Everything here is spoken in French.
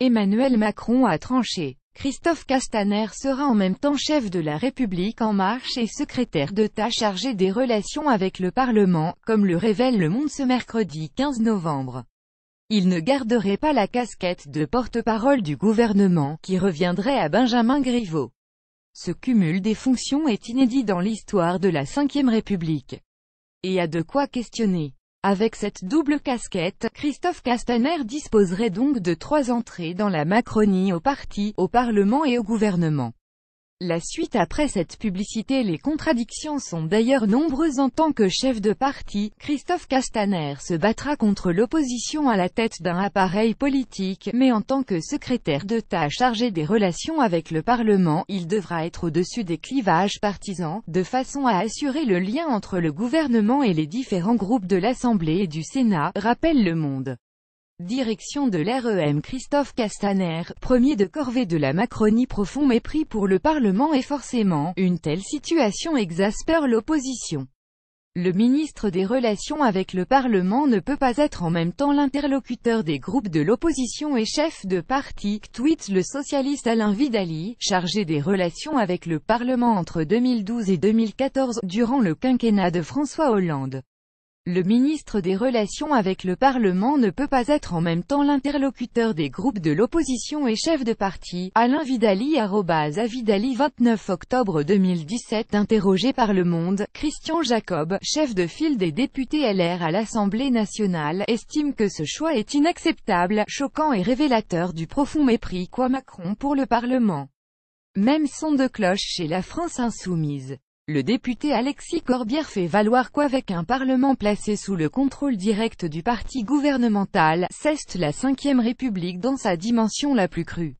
Emmanuel Macron a tranché. Christophe Castaner sera en même temps chef de la République En Marche et secrétaire d'État chargé des relations avec le Parlement, comme le révèle Le Monde ce mercredi 15 novembre. Il ne garderait pas la casquette de porte-parole du gouvernement, qui reviendrait à Benjamin Griveaux. Ce cumul des fonctions est inédit dans l'histoire de la Ve République. Et a de quoi questionner. Avec cette double casquette, Christophe Castaner disposerait donc de trois entrées dans la Macronie au parti, au Parlement et au gouvernement. La suite après cette publicité Les contradictions sont d'ailleurs nombreuses en tant que chef de parti, Christophe Castaner se battra contre l'opposition à la tête d'un appareil politique, mais en tant que secrétaire d'État chargé des relations avec le Parlement, il devra être au-dessus des clivages partisans, de façon à assurer le lien entre le gouvernement et les différents groupes de l'Assemblée et du Sénat, rappelle Le Monde. Direction de l'REM Christophe Castaner, premier de corvée de la Macronie profond mépris pour le Parlement et forcément, une telle situation exaspère l'opposition. Le ministre des Relations avec le Parlement ne peut pas être en même temps l'interlocuteur des groupes de l'opposition et chef de parti, tweet le socialiste Alain Vidali, chargé des relations avec le Parlement entre 2012 et 2014, durant le quinquennat de François Hollande. Le ministre des Relations avec le Parlement ne peut pas être en même temps l'interlocuteur des groupes de l'opposition et chef de parti. Alain Vidali Avidali 29 octobre 2017 Interrogé par Le Monde, Christian Jacob, chef de file des députés LR à l'Assemblée nationale, estime que ce choix est inacceptable, choquant et révélateur du profond mépris quoi Macron pour le Parlement. Même son de cloche chez la France insoumise. Le député Alexis Corbière fait valoir qu'avec un Parlement placé sous le contrôle direct du parti gouvernemental, ceste la cinquième République dans sa dimension la plus crue.